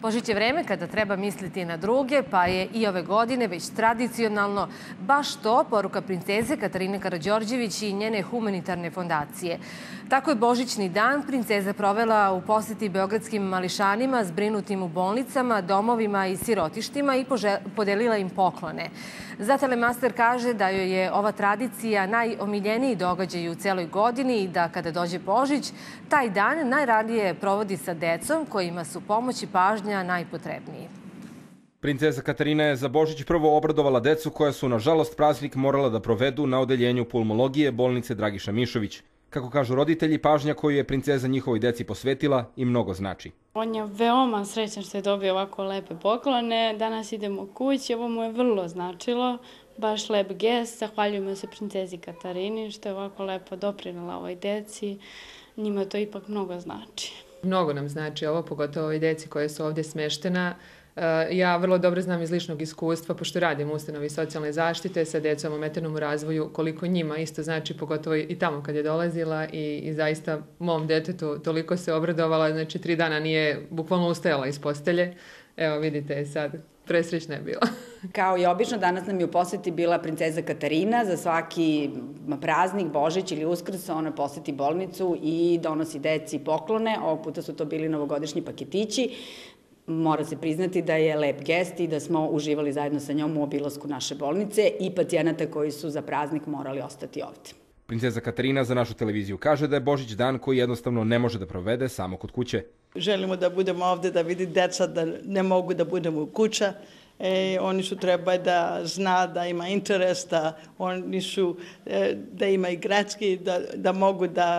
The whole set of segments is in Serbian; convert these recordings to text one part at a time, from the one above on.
Božić je vreme kada treba misliti na druge, pa je i ove godine već tradicionalno baš to poruka princeze Katarine Karadžorđević i njene humanitarne fondacije. Tako je Božićni dan princeza provela u poseti beogradskim mališanima, zbrinutim u bolnicama, domovima i sirotištima i podelila im poklone. Za Telemaster kaže da joj je ova tradicija najomiljeniji događaj u celoj godini i da kada dođe Božić, taj dan najradije provodi sa decom kojima su pomoć i pažnje pažnja najpotrebniji. Princeza Katarina je za Božić prvo obradovala decu koja su, nažalost, praznik morala da provedu na odeljenju pulmologije bolnice Dragiša Mišović. Kako kažu roditelji, pažnja koju je princeza njihovoj deci posvetila i mnogo znači. On je veoma srećan što je dobio ovako lepe poklone. Danas idemo kući, ovo mu je vrlo značilo. Baš lep gest, zahvaljujemo se princezi Katarini što je ovako lepo doprinala ovoj deci. Njima to ipak mnogo znači. Mnogo nam znači ovo, pogotovo ovoj deci koje su ovde smeštena. E, ja vrlo dobro znam iz ličnog iskustva, pošto radim u ustanovi socijalne zaštite sa decom u u razvoju, koliko njima isto znači, pogotovo i tamo kad je dolazila i, i zaista mom detetu toliko se obradovala, znači tri dana nije bukvalno ustajala iz postelje. Evo vidite sad presrećna je bila. Kao i obično, danas nam je u poseti bila princeza Katarina, za svaki praznik, Božić ili Uskrs, ona poseti bolnicu i donosi deci poklone, ovog puta su to bili novogodišnji paketići, mora se priznati da je lep gest i da smo uživali zajedno sa njom u obilosku naše bolnice i pacijenata koji su za praznik morali ostati ovde. Princeza Katarina za našu televiziju kaže da je Božić dan koji jednostavno ne može da provede samo kod kuće. Želimo da budemo ovde, da vidi deca da ne mogu da budemo u kuća. E, oni su treba da zna, da ima interes, da oni su, e, da ima i gradski, da, da mogu da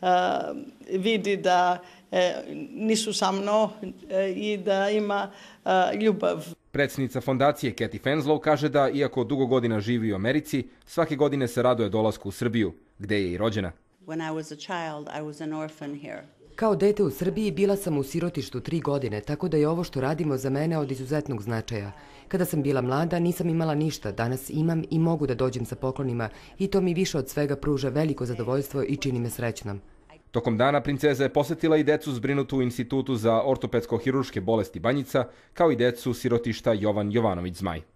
a, vidi da e, nisu sa mno e, i da ima a, ljubav. Predsednica fondacije Kathy Fenslow kaže da, iako dugo godina živi u Americi, svake godine se raduje dolasku u Srbiju, gde je i rođena. When I was a child, I was an orphan here. Kao dete u Srbiji bila sam u sirotištu tri godine, tako da je ovo što radimo za mene od izuzetnog značaja. Kada sam bila mlada, nisam imala ništa, danas imam i mogu da dođem sa poklonima i to mi više od svega pruža veliko zadovoljstvo i čini me srećnom. Tokom dana princeza je posetila i decu zbrinutu u Institutu za ortopedsko-hiruške bolesti Banjica, kao i decu sirotišta Jovan Jovanović Zmaj.